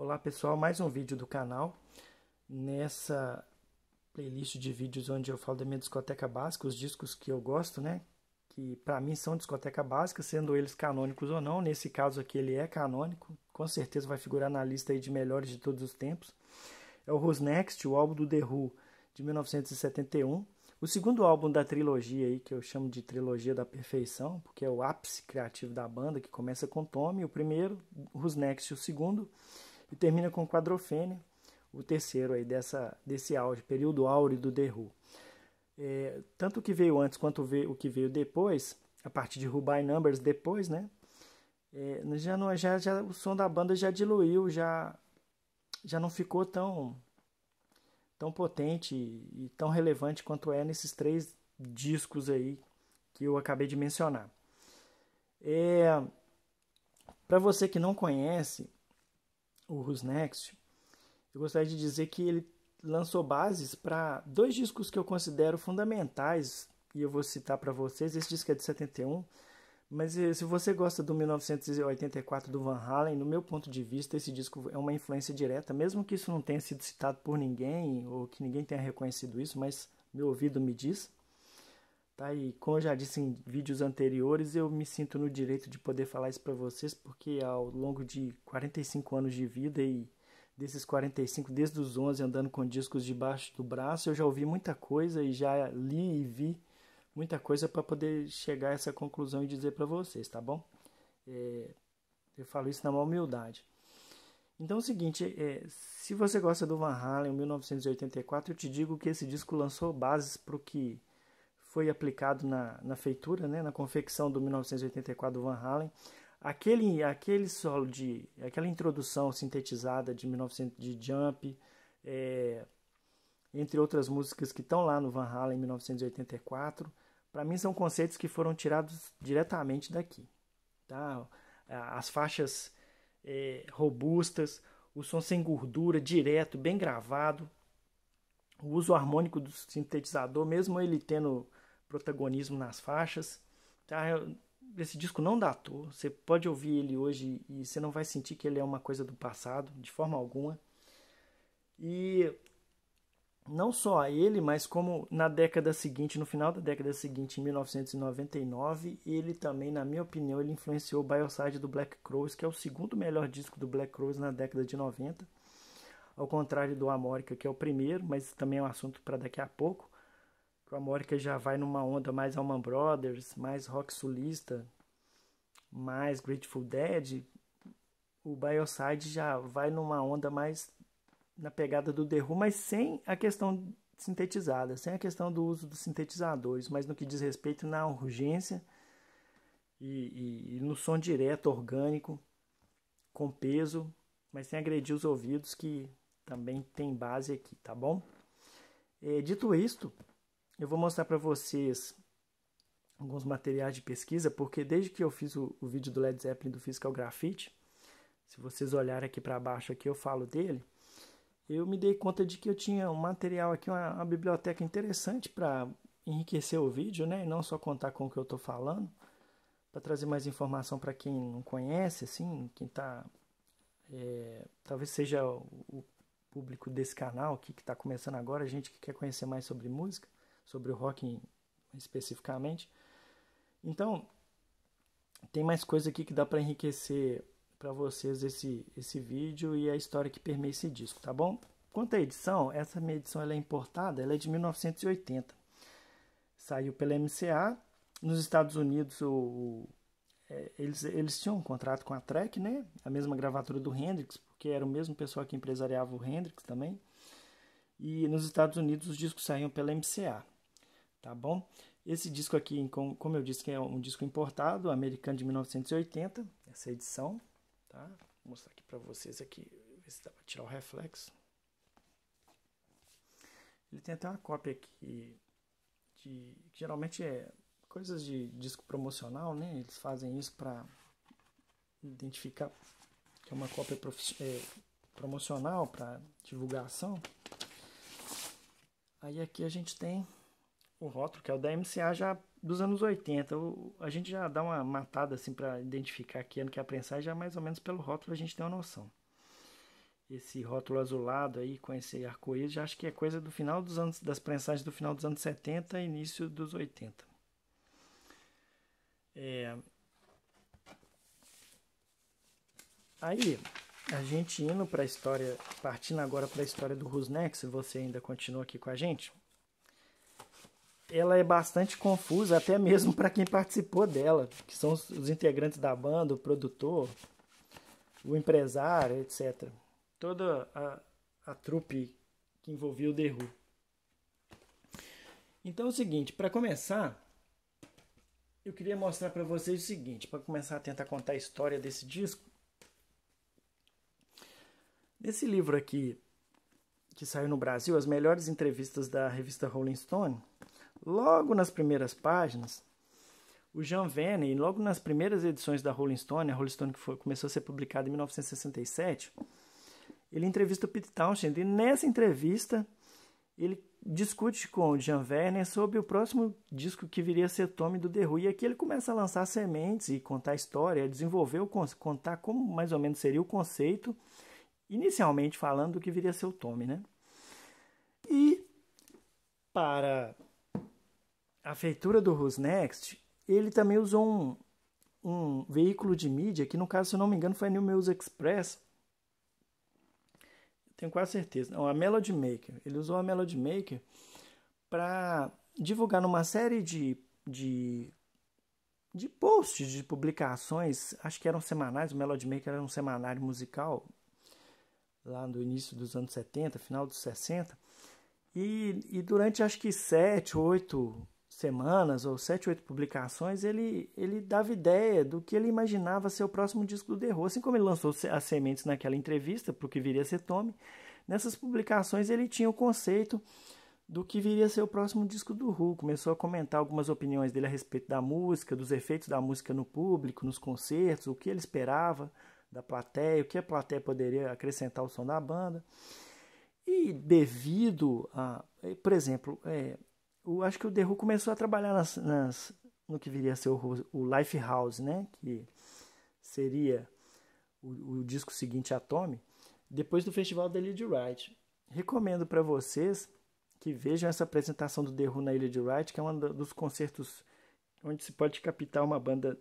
Olá pessoal, mais um vídeo do canal. Nessa playlist de vídeos onde eu falo da minha discoteca básica, os discos que eu gosto, né? Que para mim são discoteca básica, sendo eles canônicos ou não. Nesse caso aqui ele é canônico, com certeza vai figurar na lista aí de melhores de todos os tempos. É o Who's Next, o álbum do The Who de 1971. O segundo álbum da trilogia aí, que eu chamo de trilogia da perfeição, porque é o ápice criativo da banda, que começa com Tommy, o primeiro, Who's Next, o segundo e termina com quadrofene o terceiro aí dessa, desse auge, período áureo do Derru. É, tanto o que veio antes quanto o que veio depois, a partir de Rubai Numbers depois, né? É, já não, já, já, o som da banda já diluiu, já, já não ficou tão, tão potente e, e tão relevante quanto é nesses três discos aí que eu acabei de mencionar. É, Para você que não conhece, o Rusnext, eu gostaria de dizer que ele lançou bases para dois discos que eu considero fundamentais, e eu vou citar para vocês. Esse disco é de 71, mas eh, se você gosta do 1984 do Van Halen, no meu ponto de vista, esse disco é uma influência direta, mesmo que isso não tenha sido citado por ninguém ou que ninguém tenha reconhecido isso, mas meu ouvido me diz. Tá? E como eu já disse em vídeos anteriores, eu me sinto no direito de poder falar isso para vocês, porque ao longo de 45 anos de vida e desses 45, desde os 11, andando com discos debaixo do braço, eu já ouvi muita coisa e já li e vi muita coisa para poder chegar a essa conclusão e dizer para vocês, tá bom? É, eu falo isso na maior humildade. Então é o seguinte, é, se você gosta do Van Halen, 1984, eu te digo que esse disco lançou bases para o que foi aplicado na, na feitura, né, na confecção do 1984 do Van Halen. Aquele, aquele solo de. aquela introdução sintetizada de 1900 de Jump, é, entre outras músicas que estão lá no Van Halen 1984, para mim são conceitos que foram tirados diretamente daqui. Tá? As faixas é, robustas, o som sem gordura, direto, bem gravado, o uso harmônico do sintetizador, mesmo ele tendo protagonismo nas faixas. Tá? Esse disco não datou, você pode ouvir ele hoje e você não vai sentir que ele é uma coisa do passado, de forma alguma. E não só ele, mas como na década seguinte, no final da década seguinte, em 1999, ele também, na minha opinião, ele influenciou o Bioside do Black Crowes, que é o segundo melhor disco do Black Crowes na década de 90. Ao contrário do Amórica, que é o primeiro, mas também é um assunto para daqui a pouco a Amórica já vai numa onda mais Alman Brothers, mais rock sulista, mais Grateful Dead. O Bioside já vai numa onda mais na pegada do The Who, mas sem a questão sintetizada, sem a questão do uso dos sintetizadores, mas no que diz respeito na urgência e, e, e no som direto, orgânico, com peso, mas sem agredir os ouvidos, que também tem base aqui, tá bom? É, dito isto, eu vou mostrar para vocês alguns materiais de pesquisa, porque desde que eu fiz o, o vídeo do Led Zeppelin do Physical Graffiti, se vocês olharem aqui para baixo aqui eu falo dele, eu me dei conta de que eu tinha um material aqui, uma, uma biblioteca interessante para enriquecer o vídeo, né? E não só contar com o que eu estou falando, para trazer mais informação para quem não conhece, assim, quem está é, talvez seja o, o público desse canal aqui que está começando agora, gente que quer conhecer mais sobre música sobre o rock especificamente. Então, tem mais coisa aqui que dá para enriquecer para vocês esse, esse vídeo e a história que permeia esse disco, tá bom? Quanto à edição, essa minha edição ela é importada, ela é de 1980. Saiu pela MCA. Nos Estados Unidos, o, o é, eles, eles tinham um contrato com a Trek, né? A mesma gravatura do Hendrix, porque era o mesmo pessoal que empresariava o Hendrix também. E nos Estados Unidos os discos saíam pela MCA tá bom? Esse disco aqui, como eu disse, que é um disco importado, americano de 1980, essa edição, tá? Vou mostrar aqui para vocês aqui, ver se dá para tirar o reflexo. Ele tem até uma cópia aqui de que geralmente é coisas de disco promocional, né? Eles fazem isso para identificar que é uma cópia é, promocional para divulgação. Aí aqui a gente tem o rótulo, que é o da MCA já dos anos 80. O, a gente já dá uma matada assim para identificar que ano que é a prensagem, já mais ou menos pelo rótulo a gente tem uma noção. Esse rótulo azulado aí com esse arco-íris, já acho que é coisa do final dos anos das prensagens do final dos anos 70 e início dos 80. É... Aí, a gente indo para a história, partindo agora para a história do Rusnex, se você ainda continua aqui com a gente, ela é bastante confusa, até mesmo para quem participou dela, que são os integrantes da banda, o produtor, o empresário, etc. Toda a, a trupe que envolvia o The Who. Então é o seguinte, para começar, eu queria mostrar para vocês o seguinte, para começar a tentar contar a história desse disco. Nesse livro aqui, que saiu no Brasil, as melhores entrevistas da revista Rolling Stone, Logo nas primeiras páginas, o Jean Verne, logo nas primeiras edições da Rolling Stone, a Rolling Stone que foi, começou a ser publicada em 1967, ele entrevista o Pete Townshend e nessa entrevista ele discute com o Jean Werner sobre o próximo disco que viria a ser Tommy do The Who. E aqui ele começa a lançar sementes e contar a história, desenvolver, contar como mais ou menos seria o conceito, inicialmente falando do que viria a ser o Tommy, né? E para a feitura do Next, ele também usou um, um veículo de mídia, que no caso, se eu não me engano, foi a New Music Express. Tenho quase certeza. Não, a Melody Maker. Ele usou a Melody Maker para divulgar numa série de, de, de posts, de publicações, acho que eram semanais, o Melody Maker era um semanário musical, lá no início dos anos 70, final dos 60, e, e durante acho que sete, oito semanas ou sete, oito publicações, ele, ele dava ideia do que ele imaginava ser o próximo disco do Who. Assim como ele lançou as sementes naquela entrevista, para o que viria a ser Tommy, nessas publicações ele tinha o conceito do que viria a ser o próximo disco do Who. Começou a comentar algumas opiniões dele a respeito da música, dos efeitos da música no público, nos concertos, o que ele esperava da plateia, o que a plateia poderia acrescentar ao som da banda. E devido a, por exemplo, é, eu acho que o The Who começou a trabalhar nas, nas no que viria a ser o, o House, né? Que seria o, o, disco seguinte, Atome, depois do festival da Ilha de Wright. Recomendo para vocês que vejam essa apresentação do The Who na Ilha de Wright, que é um dos concertos onde se pode captar uma banda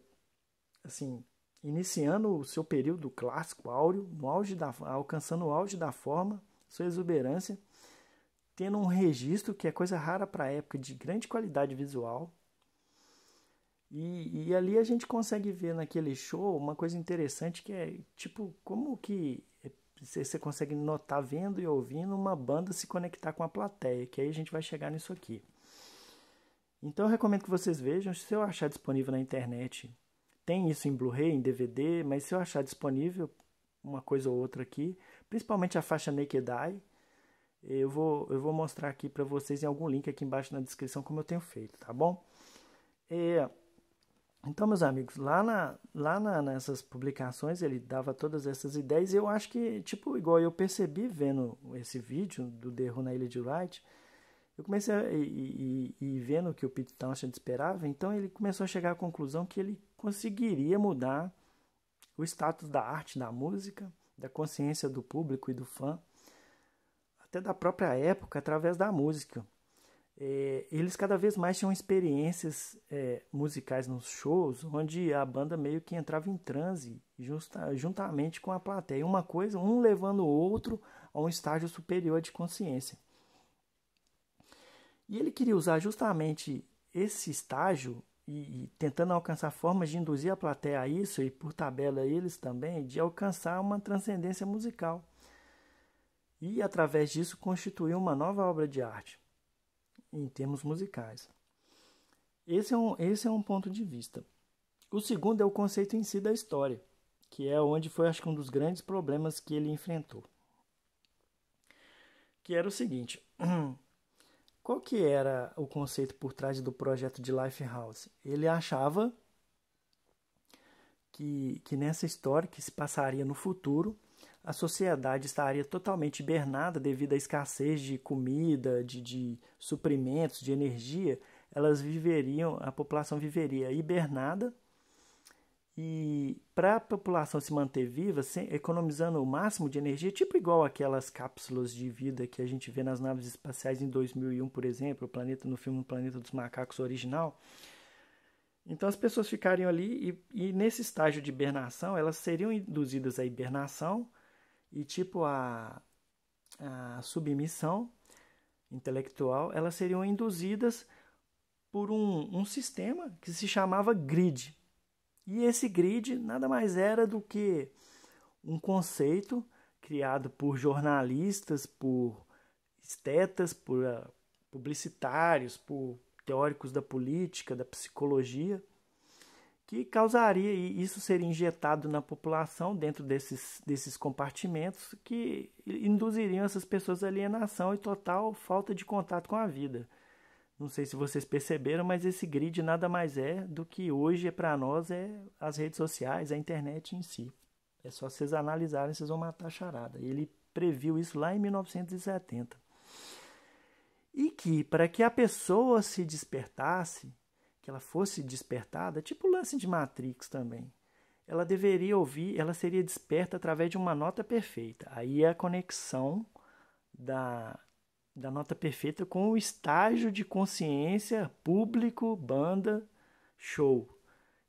assim iniciando o seu período clássico áureo, no auge da alcançando o auge da forma, sua exuberância tendo um registro que é coisa rara para a época, de grande qualidade visual. E, e, ali a gente consegue ver naquele show uma coisa interessante que é tipo como que você consegue notar vendo e ouvindo uma banda se conectar com a plateia, que aí a gente vai chegar nisso aqui. Então eu recomendo que vocês vejam, se eu achar disponível na internet, tem isso em Blu-ray, em DVD, mas se eu achar disponível uma coisa ou outra aqui, principalmente a faixa Naked Eye, eu vou, eu vou mostrar aqui para vocês em algum link aqui embaixo na descrição como eu tenho feito, tá bom? E, então, meus amigos, lá, na, lá na, nessas publicações ele dava todas essas ideias. E eu acho que, tipo, igual eu percebi vendo esse vídeo do Derro na Ilha de Wright, eu comecei a e, e, e vendo o que o Pete Townshend esperava, então ele começou a chegar à conclusão que ele conseguiria mudar o status da arte, da música, da consciência do público e do fã até da própria época, através da música. É, eles cada vez mais tinham experiências é, musicais nos shows, onde a banda meio que entrava em transe justa, juntamente com a plateia. Uma coisa, um levando o outro a um estágio superior de consciência. E ele queria usar justamente esse estágio e, e, tentando alcançar formas de induzir a plateia a isso, e por tabela eles também, de alcançar uma transcendência musical e, através disso, constituiu uma nova obra de arte, em termos musicais. Esse é um, esse é um ponto de vista. O segundo é o conceito em si da história, que é onde foi, acho que, um dos grandes problemas que ele enfrentou. Que era o seguinte... Qual que era o conceito por trás do projeto de Life House Ele achava que, que nessa história que se passaria no futuro, a sociedade estaria totalmente hibernada devido à escassez de comida, de, de suprimentos, de energia, elas viveriam, a população viveria hibernada. E para a população se manter viva, sem, economizando o máximo de energia, tipo igual aquelas cápsulas de vida que a gente vê nas naves espaciais em 2001, por exemplo, o planeta no filme Planeta dos Macacos original. Então as pessoas ficariam ali e, e nesse estágio de hibernação, elas seriam induzidas à hibernação, e tipo a, a submissão intelectual, elas seriam induzidas por um, um sistema que se chamava grid. E esse grid nada mais era do que um conceito criado por jornalistas, por estetas, por ah, publicitários, por teóricos da política, da psicologia que causaria, isso ser injetado na população dentro desses, desses compartimentos que induziriam essas pessoas à alienação e total falta de contato com a vida. Não sei se vocês perceberam, mas esse grid nada mais é do que hoje é para nós é as redes sociais, a internet em si. É só vocês analisarem, vocês vão matar a charada. Ele previu isso lá em 1970. E que, para que a pessoa se despertasse, que ela fosse despertada, tipo o lance de Matrix também. Ela deveria ouvir, ela seria desperta através de uma nota perfeita. Aí é a conexão da, da nota perfeita com o estágio de consciência público, banda, show.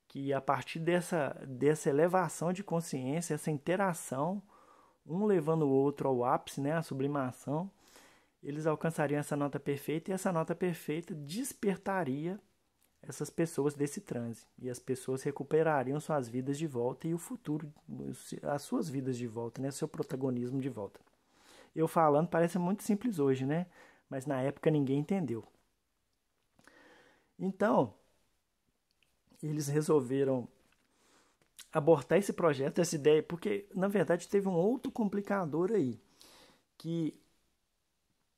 Que a partir dessa, dessa elevação de consciência, essa interação, um levando o outro ao ápice, né, a sublimação, eles alcançariam essa nota perfeita e essa nota perfeita despertaria essas pessoas desse transe e as pessoas recuperariam suas vidas de volta e o futuro, as suas vidas de volta, né, seu protagonismo de volta. Eu falando parece muito simples hoje, né? Mas na época ninguém entendeu. Então, eles resolveram abortar esse projeto, essa ideia, porque na verdade teve um outro complicador aí, que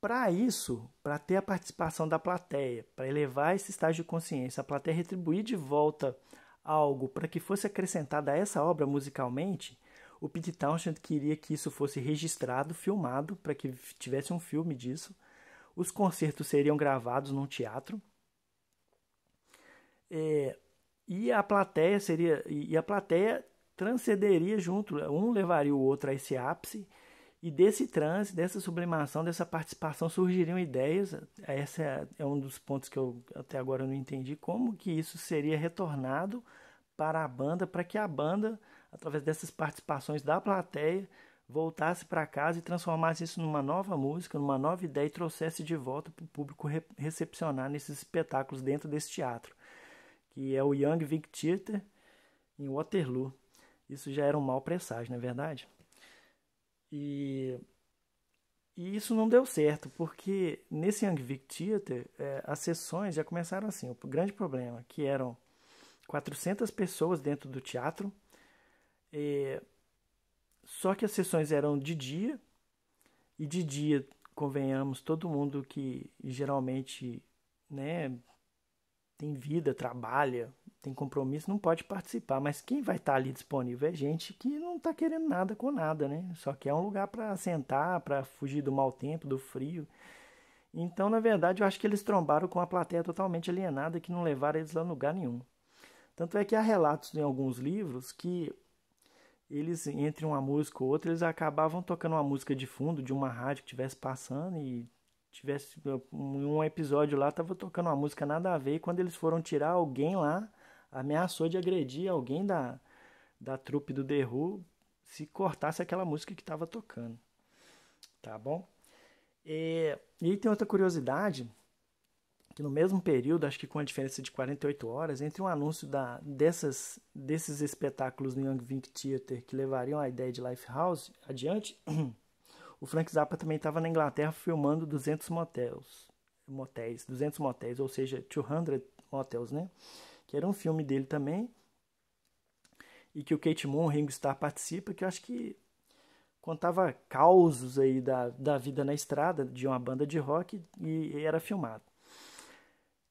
para isso, para ter a participação da plateia, para elevar esse estágio de consciência, a plateia retribuir de volta algo para que fosse acrescentada a essa obra musicalmente, o Pete Townshend queria que isso fosse registrado, filmado, para que tivesse um filme disso. Os concertos seriam gravados num teatro. É, e a plateia seria e a plateia transcenderia junto, um levaria o outro a esse ápice e desse transe, dessa sublimação, dessa participação surgiriam ideias. Esse é, um dos pontos que eu até agora não entendi como que isso seria retornado para a banda, para que a banda, através dessas participações da plateia, voltasse para casa e transformasse isso numa nova música, numa nova ideia e trouxesse de volta para o público re recepcionar nesses espetáculos dentro desse teatro, que é o Young Vic Theater em Waterloo. Isso já era um mau presságio, não é verdade? E, e isso não deu certo, porque nesse Young Vic Theater, é, as sessões já começaram assim. O grande problema, que eram 400 pessoas dentro do teatro, é, só que as sessões eram de dia, e de dia, convenhamos, todo mundo que geralmente né, tem vida, trabalha, tem compromisso, não pode participar. Mas quem vai estar tá ali disponível é gente que não está querendo nada com nada, né? Só quer é um lugar para sentar, para fugir do mau tempo, do frio. Então, na verdade, eu acho que eles trombaram com a plateia totalmente alienada que não levaram eles a lugar nenhum. Tanto é que há relatos em alguns livros que eles, entre uma música ou outra, eles acabavam tocando uma música de fundo de uma rádio que estivesse passando e tivesse um episódio lá, estava tocando uma música nada a ver. E quando eles foram tirar alguém lá, ameaçou de agredir alguém da, da trupe do The Who se cortasse aquela música que estava tocando. Tá bom? E, e tem outra curiosidade, que no mesmo período, acho que com a diferença de 48 horas, entre um anúncio da, dessas, desses espetáculos no Young Vink Theater que levariam a ideia de Lifehouse adiante, o Frank Zappa também estava na Inglaterra filmando 200 motels, motéis, 200 motéis, ou seja, 200 motels, né? que era um filme dele também, e que o Kate Moon, o Ringo Starr participa, que eu acho que contava causos aí da, da vida na estrada de uma banda de rock e, e era filmado.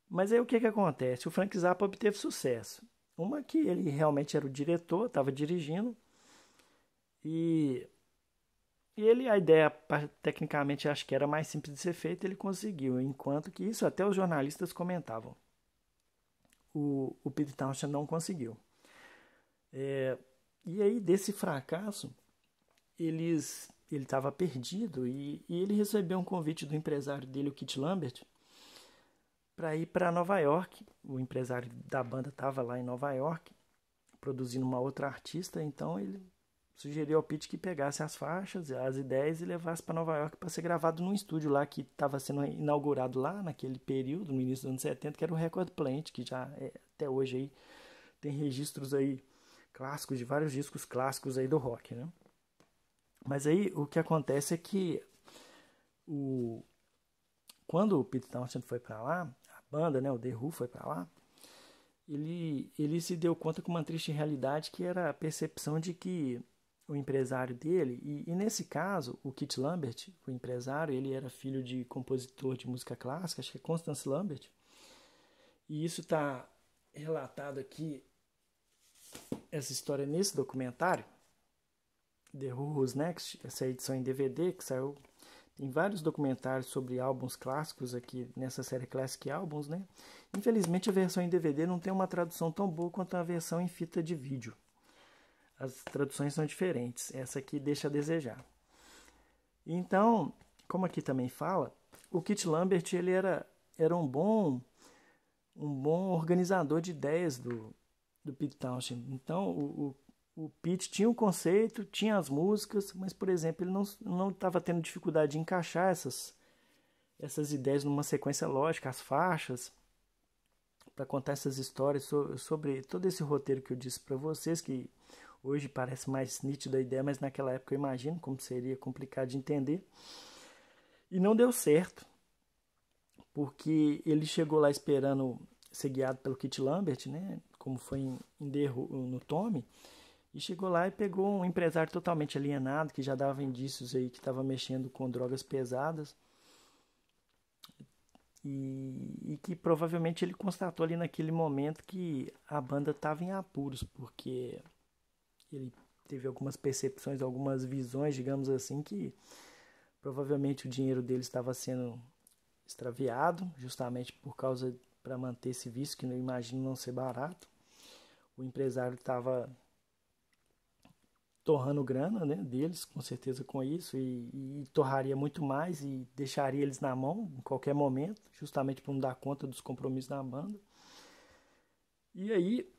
Mas aí o que, que acontece? O Frank Zappa obteve sucesso. Uma que ele realmente era o diretor, estava dirigindo, e, e ele, a ideia, tecnicamente, acho que era mais simples de ser feita, ele conseguiu, enquanto que isso até os jornalistas comentavam o, o Pete Townshend não conseguiu. É, e aí, desse fracasso, eles, ele estava perdido e, e, ele recebeu um convite do empresário dele, o Kit Lambert, para ir para Nova York. O empresário da banda estava lá em Nova York, produzindo uma outra artista, então ele sugeriu ao Pete que pegasse as faixas, as ideias e levasse para Nova York para ser gravado num estúdio lá que estava sendo inaugurado lá naquele período, no início dos anos 70, que era o Record Plant, que já é, até hoje aí tem registros aí clássicos de vários discos clássicos aí do rock, né? Mas aí o que acontece é que o quando o Pete Townshend foi para lá, a banda, né, o The Who foi para lá, ele, ele se deu conta com uma triste realidade que era a percepção de que o empresário dele, e, e, nesse caso, o Kit Lambert, o empresário, ele era filho de compositor de música clássica, acho que é Constance Lambert, e isso está relatado aqui, essa história nesse documentário, The Who Who's Next, essa edição em DVD que saiu. Tem vários documentários sobre álbuns clássicos aqui nessa série Classic Albums, né? Infelizmente a versão em DVD não tem uma tradução tão boa quanto a versão em fita de vídeo as traduções são diferentes. Essa aqui deixa a desejar. Então, como aqui também fala, o Kit Lambert ele era, era um bom um bom organizador de ideias do, do Pete Townshend. Então, o, o, o Pete tinha o um conceito, tinha as músicas, mas, por exemplo, ele não estava tendo dificuldade de encaixar essas, essas ideias numa sequência lógica, as faixas, para contar essas histórias sobre, sobre todo esse roteiro que eu disse para vocês, que Hoje parece mais nítida a ideia, mas naquela época eu imagino como seria complicado de entender. E não deu certo, porque ele chegou lá esperando ser guiado pelo Kit Lambert, né? Como foi em, em Derro, no Tommy. E chegou lá e pegou um empresário totalmente alienado, que já dava indícios aí que estava mexendo com drogas pesadas. E, e, que provavelmente ele constatou ali naquele momento que a banda estava em apuros, porque ele teve algumas percepções, algumas visões, digamos assim, que provavelmente o dinheiro dele estava sendo extraviado, justamente por causa para manter esse vício que eu imagino não ser barato. O empresário estava torrando grana né, deles, com certeza, com isso, e, e torraria muito mais e deixaria eles na mão em qualquer momento, justamente para não dar conta dos compromissos da banda. E aí,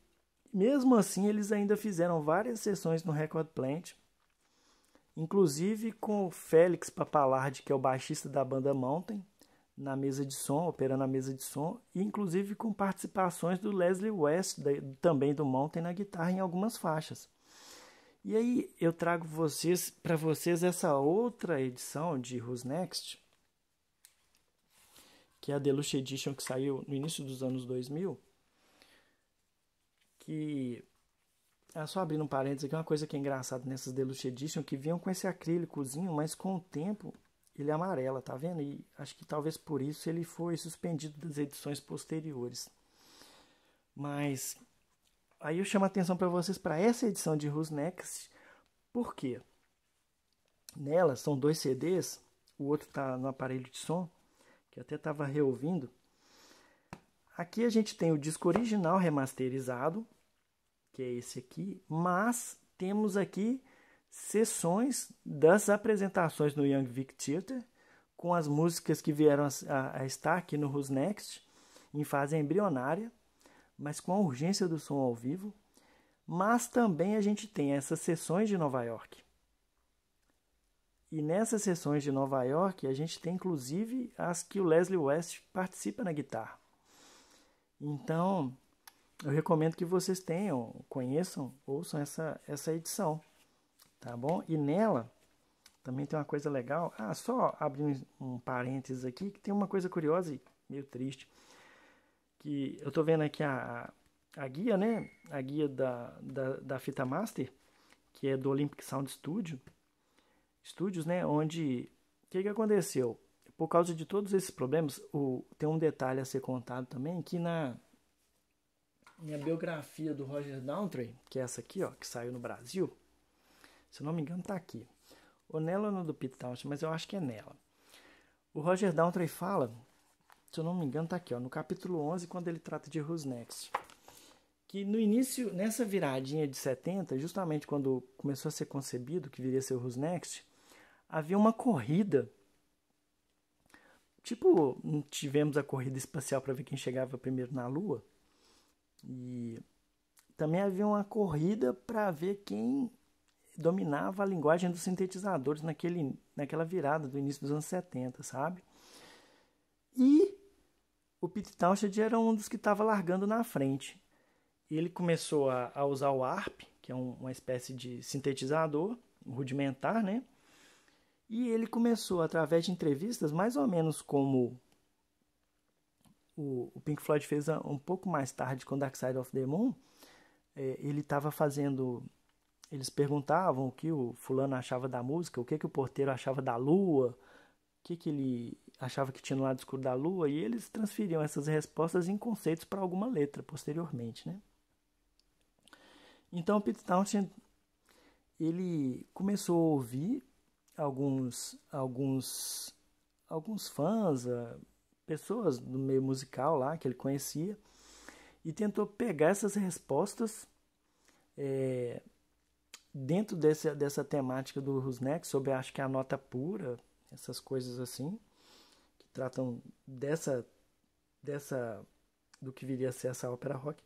mesmo assim, eles ainda fizeram várias sessões no Record Plant, inclusive com o Félix Papalardi, que é o baixista da banda Mountain, na mesa de som, operando a mesa de som, e inclusive com participações do Leslie West, também do Mountain, na guitarra em algumas faixas. E aí eu trago vocês para vocês essa outra edição de Who's Next, que é a Deluxe Edition que saiu no início dos anos 2000, que é só abrindo um parênteses aqui, uma coisa que é engraçada nessas Deluxe Edition, que vinham com esse acrílicozinho, mas com o tempo ele amarela, tá vendo? E acho que talvez por isso ele foi suspendido das edições posteriores. Mas aí eu chamo a atenção para vocês para essa edição de Who's Next, por quê? Nela são dois CDs, o outro tá no aparelho de som, que até tava reouvindo, Aqui a gente tem o disco original remasterizado, que é esse aqui, mas temos aqui sessões das apresentações no Young Vic Theater, com as músicas que vieram a, a estar aqui no Who's Next, em fase embrionária, mas com a urgência do som ao vivo. Mas também a gente tem essas sessões de Nova York. E nessas sessões de Nova York, a gente tem inclusive as que o Leslie West participa na guitarra. Então, eu recomendo que vocês tenham, conheçam, ouçam essa, essa edição, tá bom? E nela também tem uma coisa legal. Ah, só abrindo um parênteses aqui, que tem uma coisa curiosa e meio triste. Que eu tô vendo aqui a, a guia, né? A guia da, da, da fita master, que é do Olympic Sound Studio. Studios, né? Onde o que, que aconteceu? Por causa de todos esses problemas, o, tem um detalhe a ser contado também, que na, minha biografia do Roger Downtree, que é essa aqui, ó, que saiu no Brasil, se eu não me engano está aqui, ou nela ou do Pete Townshend, mas eu acho que é nela. O Roger Downtree fala, se eu não me engano está aqui, ó, no capítulo 11, quando ele trata de Who's Next, que no início, nessa viradinha de 70, justamente quando começou a ser concebido que viria a ser o Who's Next, havia uma corrida Tipo, tivemos a corrida espacial para ver quem chegava primeiro na Lua. E também havia uma corrida para ver quem dominava a linguagem dos sintetizadores naquele, naquela virada do início dos anos 70, sabe? E o Pete Townshend era um dos que estava largando na frente. Ele começou a, a usar o ARP, que é um, uma espécie de sintetizador rudimentar, né? E ele começou, através de entrevistas, mais ou menos como o, Pink Floyd fez um pouco mais tarde com Dark Side of the Moon, é, ele estava fazendo. Eles perguntavam o que o fulano achava da música, o que, que o porteiro achava da lua, o que, que ele achava que tinha no lado escuro da lua, e eles transferiam essas respostas em conceitos para alguma letra posteriormente. Né? Então, o Pete Townshend ele começou a ouvir alguns, alguns, alguns fãs, eh, pessoas do meio musical lá que ele conhecia, e tentou pegar essas respostas é, dentro desse, dessa temática do Rusnek sobre acho que a nota pura, essas coisas assim, que tratam dessa dessa do que viria a ser essa ópera rock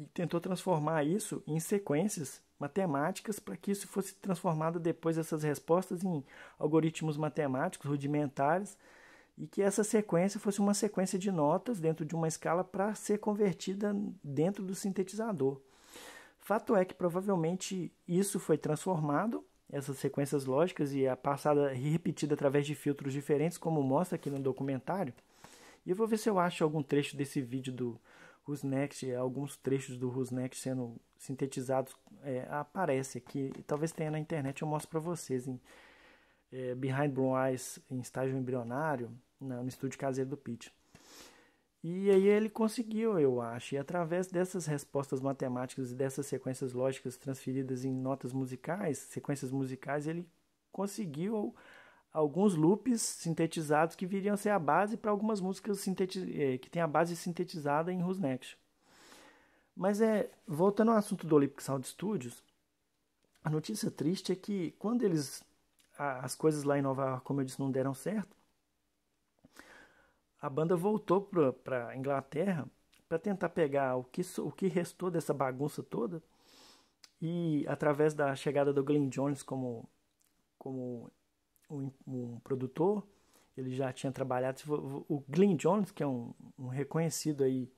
e tentou transformar isso em sequências matemáticas para que isso fosse transformado depois essas respostas em algoritmos matemáticos rudimentares e que essa sequência fosse uma sequência de notas dentro de uma escala para ser convertida dentro do sintetizador. Fato é que provavelmente isso foi transformado, essas sequências lógicas e a é passada e repetida através de filtros diferentes, como mostra aqui no documentário. E eu vou ver se eu acho algum trecho desse vídeo do next alguns trechos do Rusnext sendo sintetizados é, aparece aqui. Talvez tenha na internet, eu mostro para vocês em é, Behind Blue Eyes, em estágio embrionário, na, no estúdio caseiro do Pitt. E aí ele conseguiu, eu acho, e através dessas respostas matemáticas e dessas sequências lógicas transferidas em notas musicais, sequências musicais, ele conseguiu alguns loops sintetizados que viriam a ser a base para algumas músicas é, que tem a base sintetizada em Who's Mas é, voltando ao assunto do Olympic Sound Studios, a notícia triste é que quando eles as coisas lá em Nova York, como eu disse, não deram certo, a banda voltou para Inglaterra para tentar pegar o que, o que restou dessa bagunça toda e através da chegada do Glenn Jones como como um, um produtor, ele já tinha trabalhado, o Glenn Jones, que é um, um reconhecido aí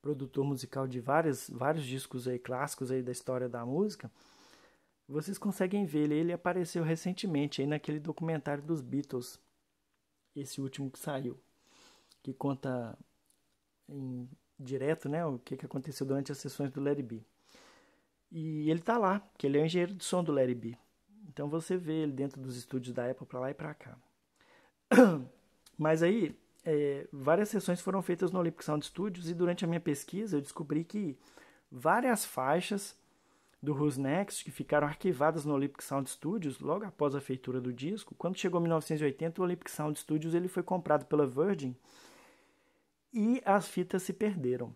produtor musical de vários, vários discos aí clássicos aí da história da música, vocês conseguem ver ele, ele apareceu recentemente aí naquele documentário dos Beatles, esse último que saiu, que conta em direto, né, o que, que aconteceu durante as sessões do Larry B. E ele tá lá, que ele é o engenheiro de som do Larry B. Então você vê ele dentro dos estúdios da Apple para lá e para cá. Mas aí, é, várias sessões foram feitas no Olympic Sound Studios e durante a minha pesquisa eu descobri que várias faixas do Who's Next que ficaram arquivadas no Olympic Sound Studios logo após a feitura do disco. Quando chegou 1980, o Olympic Sound Studios ele foi comprado pela Virgin e as fitas se perderam.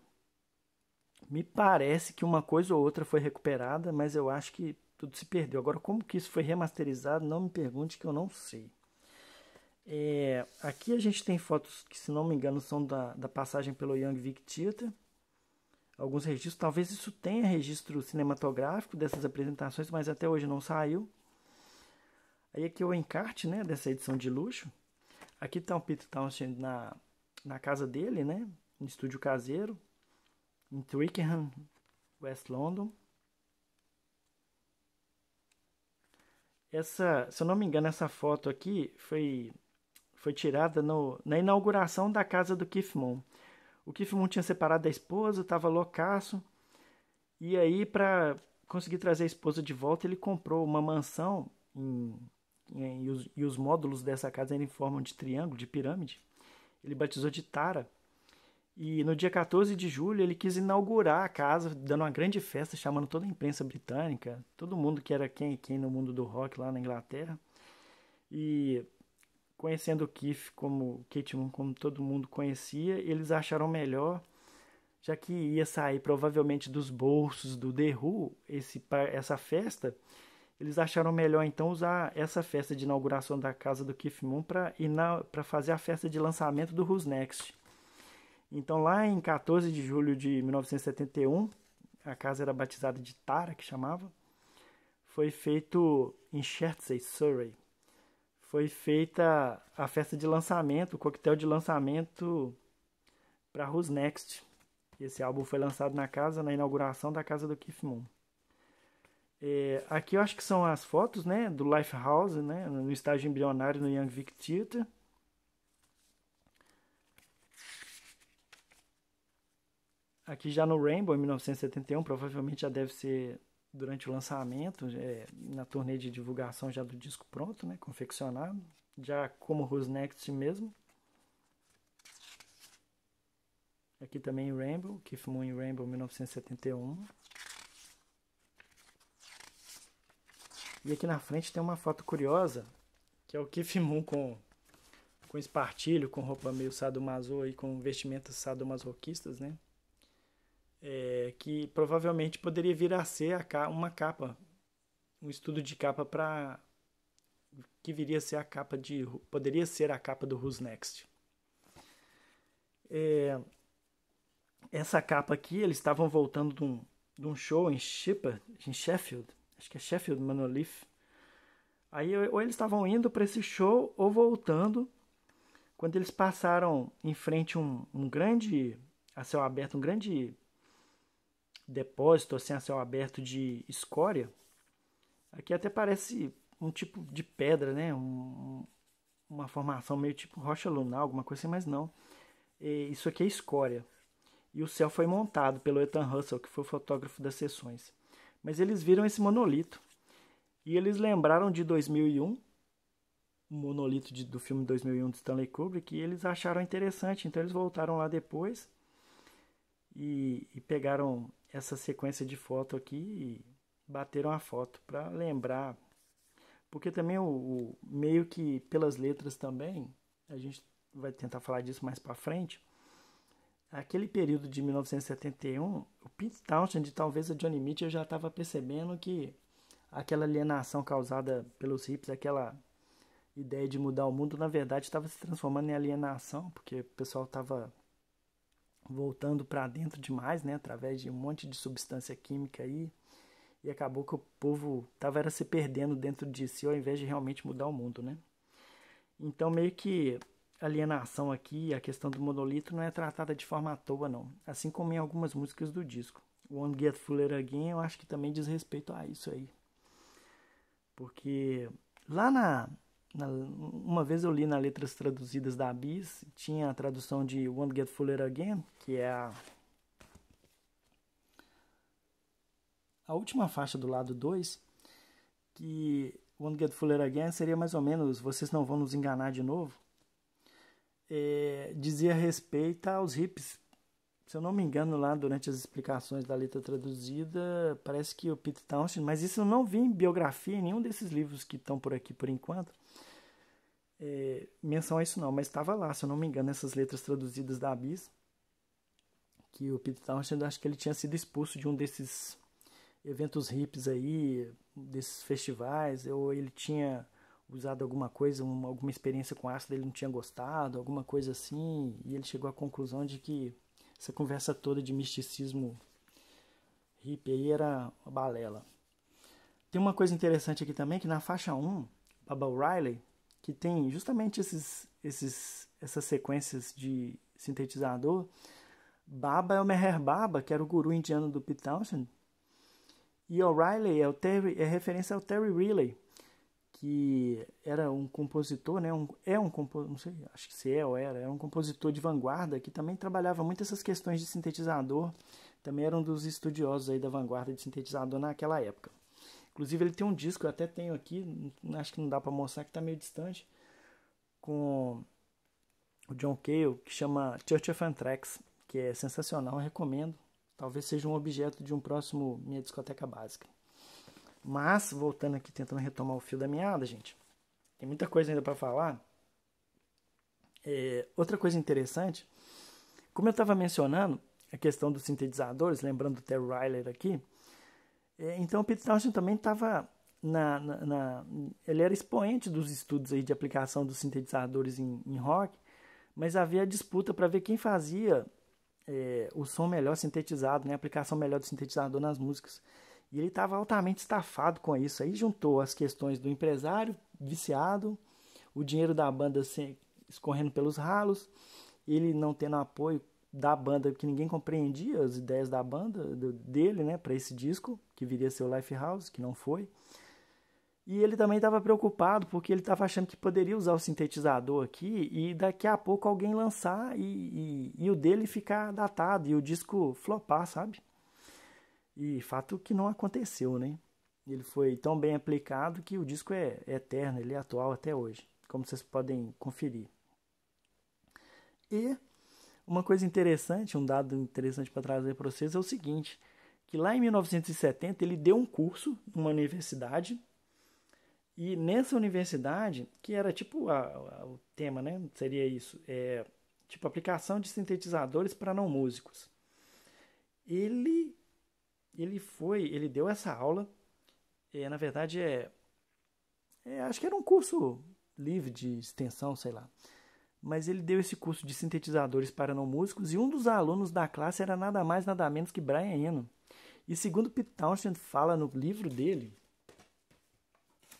Me parece que uma coisa ou outra foi recuperada, mas eu acho que tudo se perdeu. Agora, como que isso foi remasterizado, não me pergunte que eu não sei. É, aqui a gente tem fotos que, se não me engano, são da, da passagem pelo Young Vic Theater. Alguns registros, talvez isso tenha registro cinematográfico dessas apresentações, mas até hoje não saiu. Aí aqui é o encarte né, dessa edição de luxo. Aqui está o Peter Townsend na, na casa dele, né, no estúdio caseiro, em Twickenham, West London. Essa, se eu não me engano, essa foto aqui foi, foi tirada no, na inauguração da casa do Keith Moon. O Keith Moon tinha separado da esposa, estava loucaço. E aí, para conseguir trazer a esposa de volta, ele comprou uma mansão em, em, e, os, e os módulos dessa casa eram em forma de triângulo, de pirâmide. Ele batizou de Tara e no dia 14 de julho ele quis inaugurar a casa, dando uma grande festa, chamando toda a imprensa britânica, todo mundo que era quem e quem no mundo do rock lá na Inglaterra. E conhecendo o Keith como Kate Moon, como todo mundo conhecia, eles acharam melhor, já que ia sair provavelmente dos bolsos do The Who esse, essa festa, eles acharam melhor então usar essa festa de inauguração da casa do Keith Moon para fazer a festa de lançamento do Who's Next. Então, lá em 14 de julho de 1971, a casa era batizada de Tara, que chamava, foi feito em Chertsey, Surrey. Foi feita a festa de lançamento, o coquetel de lançamento para Who's Next. Esse álbum foi lançado na casa, na inauguração da casa do Keith Moon. É, aqui eu acho que são as fotos né, do Lifehouse, né, no estágio embrionário no Young Vic Theatre. Aqui já no Rainbow, em 1971, provavelmente já deve ser durante o lançamento, é, na turnê de divulgação já do disco pronto, né, confeccionado, já como Who's Next mesmo. Aqui também Rainbow, que filmou em Rainbow 1971. E aqui na frente tem uma foto curiosa, que é o Keith Moon com, com espartilho, com roupa meio sadomaso e com vestimentas sadomasoquistas, né? é, que provavelmente poderia vir a ser a ca uma capa, um estudo de capa para que viria a ser a capa de poderia ser a capa do Who's Next. É, essa capa aqui, eles estavam voltando de um, de um show em, Shipper, em Sheffield, acho que é Sheffield Monolith. Aí ou eles estavam indo para esse show ou voltando. Quando eles passaram em frente a um, um grande a céu aberto, um grande depósito assim, a céu aberto de escória. Aqui até parece um tipo de pedra, né? Um, uma formação meio tipo rocha lunar, alguma coisa assim, mas não. E isso aqui é escória. E o céu foi montado pelo Ethan Russell, que foi o fotógrafo das sessões. Mas eles viram esse monolito. E eles lembraram de 2001, o monolito de, do filme 2001 de Stanley Kubrick, e eles acharam interessante. Então eles voltaram lá depois e, e pegaram essa sequência de foto aqui e bateram a foto para lembrar. Porque também o, o, meio que pelas letras também, a gente vai tentar falar disso mais para frente. Aquele período de 1971, o Pete Townshend e talvez a Johnny Mitchell já estava percebendo que aquela alienação causada pelos hips, aquela ideia de mudar o mundo, na verdade estava se transformando em alienação, porque o pessoal estava voltando para dentro demais, né, através de um monte de substância química aí, e acabou que o povo tava era se perdendo dentro de si ao invés de realmente mudar o mundo, né? Então meio que alienação aqui, a questão do monolito não é tratada de forma à toa não, assim como em algumas músicas do disco. One Get Fuller Again eu acho que também diz respeito a isso aí. Porque lá na na, uma vez eu li na letras traduzidas da Abyss tinha a tradução de Won't Get Fuller Again, que é a, a última faixa do lado 2, que Won't Get Fuller Again seria mais ou menos Vocês Não Vão Nos Enganar de Novo, é, dizia respeito aos hips. Se eu não me engano, lá durante as explicações da letra traduzida, parece que o Pete Townshend, mas isso eu não vi em biografia em nenhum desses livros que estão por aqui por enquanto é, menção a isso não, mas estava lá, se eu não me engano, essas letras traduzidas da Abyss, que o Peter Townshend, acho que ele tinha sido expulso de um desses eventos hips aí, desses festivais, ou ele tinha usado alguma coisa, uma, alguma experiência com ácido, ele não tinha gostado, alguma coisa assim, e ele chegou à conclusão de que essa conversa toda de misticismo hippie aí era uma balela. Tem uma coisa interessante aqui também, que na faixa 1, Baba Riley que tem justamente esses, esses, essas sequências de sintetizador. Baba é o Meher Baba, que era o guru indiano do Pete Townshend. E O'Reilly é, é referência ao Terry Riley, que era um compositor, né? Um, é um compositor, não sei, acho que se é ou era, era um compositor de vanguarda que também trabalhava muito essas questões de sintetizador, também era um dos estudiosos aí da vanguarda de sintetizador naquela época. Inclusive ele tem um disco, eu até tenho aqui, acho que não dá para mostrar que tá meio distante, com o John Cale, que chama Church of Anthrax, que é sensacional, recomendo. Talvez seja um objeto de um próximo minha discoteca básica. Mas voltando aqui tentando retomar o fio da meada, gente. Tem muita coisa ainda para falar. É, outra coisa interessante, como eu estava mencionando, a questão dos sintetizadores, lembrando o Terry Ryler aqui, é, então, o Peter Townshend também estava na, na, na, ele era expoente dos estudos aí de aplicação dos sintetizadores em, em rock, mas havia disputa para ver quem fazia é, o som melhor sintetizado, né, a aplicação melhor do sintetizador nas músicas. E ele estava altamente estafado com isso. Aí juntou as questões do empresário viciado, o dinheiro da banda escorrendo pelos ralos, ele não tendo apoio da banda que ninguém compreendia as ideias da banda dele, né, para esse disco que viria a ser o Life House que não foi. E ele também estava preocupado porque ele estava achando que poderia usar o sintetizador aqui e daqui a pouco alguém lançar e, e, e o dele ficar datado e o disco flopar, sabe? E fato que não aconteceu, né? Ele foi tão bem aplicado que o disco é eterno, ele é atual até hoje, como vocês podem conferir. E uma coisa interessante, um dado interessante para trazer para vocês é o seguinte, que lá em 1970 ele deu um curso numa universidade e nessa universidade, que era tipo a, a, o tema, né? Seria isso, é tipo aplicação de sintetizadores para não músicos. Ele ele foi, ele deu essa aula, é, na verdade é, é acho que era um curso livre de extensão, sei lá mas ele deu esse curso de sintetizadores para não músicos e um dos alunos da classe era nada mais nada menos que Brian Eno. E segundo Pete Townshend fala no livro dele,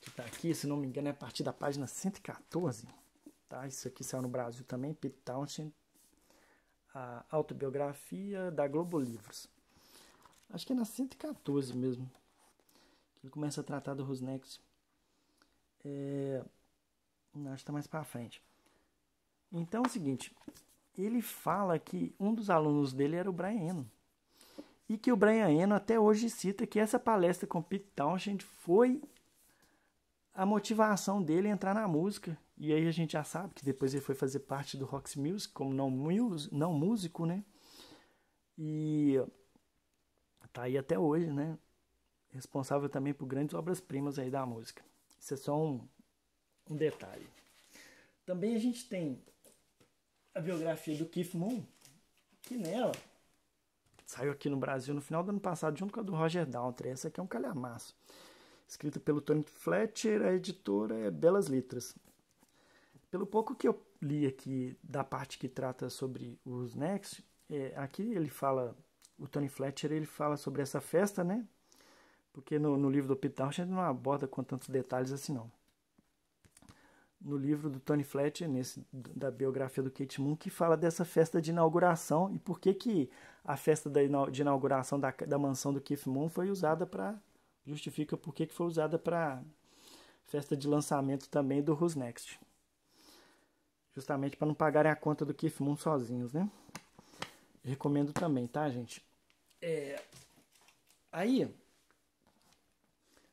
que está aqui, se não me engano, é a partir da página 114, tá? Isso aqui saiu no Brasil também, Pete Townshend, a autobiografia da Globo Livros. Acho que é na 114 mesmo. Que ele começa a tratar do Rosnex. É, acho que está mais para frente. Então é o seguinte, ele fala que um dos alunos dele era o Brian Eno. E que o Brian Eno até hoje cita que essa palestra com Pete Townshend foi a motivação dele entrar na música. E aí a gente já sabe que depois ele foi fazer parte do Rock Music como não, music, não músico, né? E tá aí até hoje, né? Responsável também por grandes obras-primas aí da música. Isso é só um, um detalhe. Também a gente tem a biografia do Keith Moon, que nela saiu aqui no Brasil no final do ano passado, junto com a do Roger Daltrey. Essa aqui é um calhamaço. Escrita pelo Tony Fletcher, a editora é Belas Letras. Pelo pouco que eu li aqui da parte que trata sobre os Next, é, aqui ele fala, o Tony Fletcher, ele fala sobre essa festa, né? Porque no, no livro do a gente não aborda com tantos detalhes assim, não no livro do Tony Fletcher, nesse, da biografia do Kate Moon, que fala dessa festa de inauguração e por que, que a festa da, de inauguração da, da mansão do Keith Moon foi usada para. justifica por que, que foi usada para festa de lançamento também do Who's Next. Justamente para não pagarem a conta do Keith Moon sozinhos, né? Recomendo também, tá, gente? É... Aí,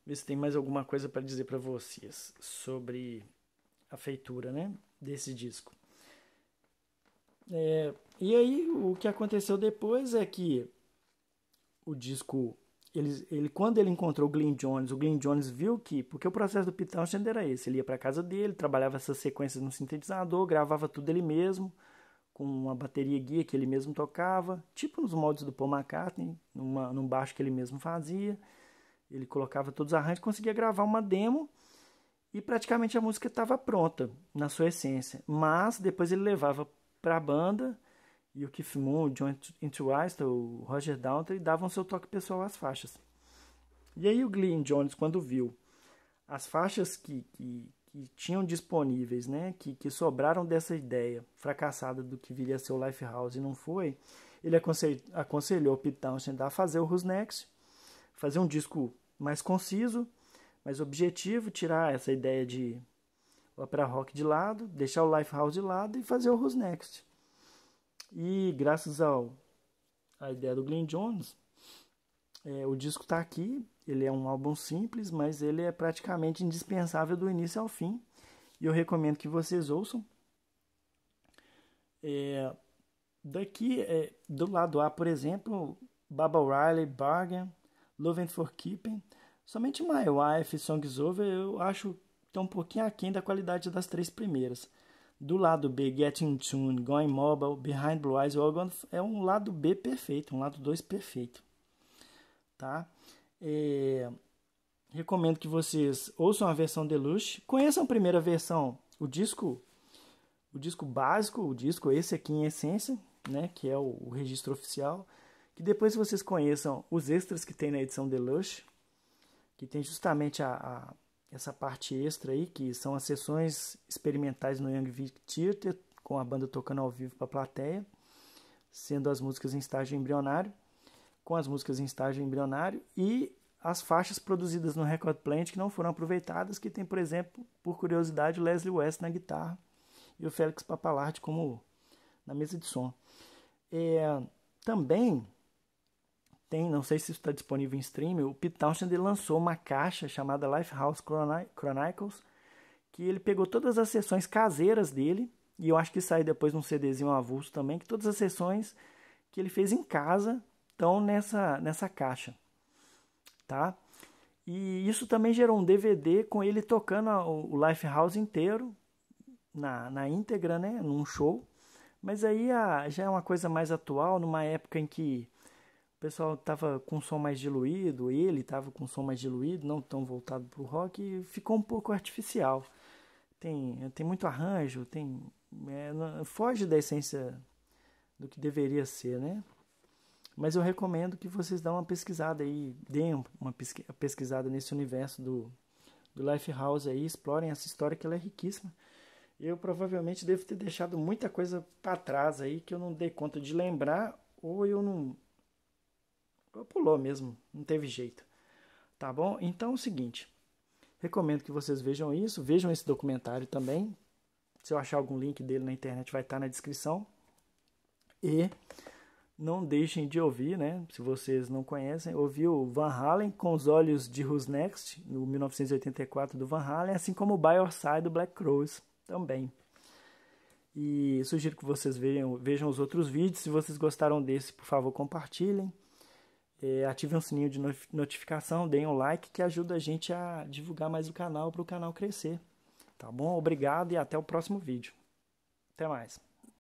ver se tem mais alguma coisa para dizer para vocês sobre a feitura né, desse disco. É, e aí o que aconteceu depois é que o disco, ele, ele, quando ele encontrou o Glenn Jones, o Glenn Jones viu que, porque o processo do Pete era esse, ele ia para casa dele, trabalhava essas sequências no sintetizador, gravava tudo ele mesmo, com uma bateria guia que ele mesmo tocava, tipo nos moldes do Paul McCartney, numa, num baixo que ele mesmo fazia, ele colocava todos os arranjos, conseguia gravar uma demo, e praticamente a música estava pronta na sua essência, mas depois ele levava para a banda e o Keith Moon, o John Entwistle, o Roger Daltrey davam seu toque pessoal às faixas. E aí o Glenn Jones, quando viu as faixas que, que, que tinham disponíveis, né, que, que sobraram dessa ideia fracassada do que viria a ser o Lifehouse e não foi, ele aconselhou, aconselhou Pete Townshend a fazer o Who's Next, fazer um disco mais conciso, mais objetivo, é tirar essa ideia de opera rock de lado, deixar o Lifehouse de lado e fazer o Who's Next. E graças ao a ideia do Glenn Jones, é, o disco está aqui. Ele é um álbum simples, mas ele é praticamente indispensável do início ao fim. E eu recomendo que vocês ouçam. É, daqui, é, do lado A, por exemplo, Baba O'Reilly, Bargain, Love and For Keeping Somente My Wife e Songs Over eu acho que tá um pouquinho aquém da qualidade das três primeiras. Do lado B, Getting In Tune, Going Mobile, Behind Blue Eyes, Organ é um lado B perfeito, um lado 2 perfeito. Tá? É... Recomendo que vocês ouçam a versão Deluxe, conheçam a primeira versão, o disco o disco básico, o disco esse aqui em essência, né, que é o, o registro oficial, que depois vocês conheçam os extras que tem na edição Deluxe, que tem justamente a, a, essa parte extra aí, que são as sessões experimentais no Young Vic Theater, com a banda tocando ao vivo para a plateia, sendo as músicas em estágio embrionário, com as músicas em estágio embrionário e as faixas produzidas no Record Plant que não foram aproveitadas, que tem, por exemplo, por curiosidade, Leslie West na guitarra e o Félix Papalardi como na mesa de som. É, também tem, não sei se está disponível em streaming, o Pete Townshend lançou uma caixa chamada Lifehouse Chronicles, que ele pegou todas as sessões caseiras dele, e eu acho que saiu depois num CDzinho avulso também, que todas as sessões que ele fez em casa estão nessa, nessa caixa, tá? E isso também gerou um DVD com ele tocando o Lifehouse inteiro, na, na íntegra, né, num show, mas aí a, já é uma coisa mais atual, numa época em que o pessoal tava com som mais diluído, ele tava com som mais diluído, não tão voltado pro rock, e ficou um pouco artificial. Tem, tem muito arranjo, tem é, foge da essência do que deveria ser, né? Mas eu recomendo que vocês dão uma pesquisada aí, deem uma pesquisada nesse universo do, do House aí, explorem essa história que ela é riquíssima. Eu provavelmente devo ter deixado muita coisa para trás aí que eu não dei conta de lembrar, ou eu não pulou mesmo, não teve jeito. Tá bom? Então é o seguinte, recomendo que vocês vejam isso, vejam esse documentário também. Se eu achar algum link dele na internet, vai estar tá na descrição. E não deixem de ouvir, né? Se vocês não conhecem, ouviu o Van Halen com os olhos de Who's Next, no 1984 do Van Halen, assim como o By Your Side do Black Crowes também. E sugiro que vocês vejam, vejam os outros vídeos. Se vocês gostaram desse, por favor, compartilhem é, ativem o sininho de notificação, deem um like que ajuda a gente a divulgar mais o canal para o canal crescer. Tá bom? Obrigado e até o próximo vídeo. Até mais.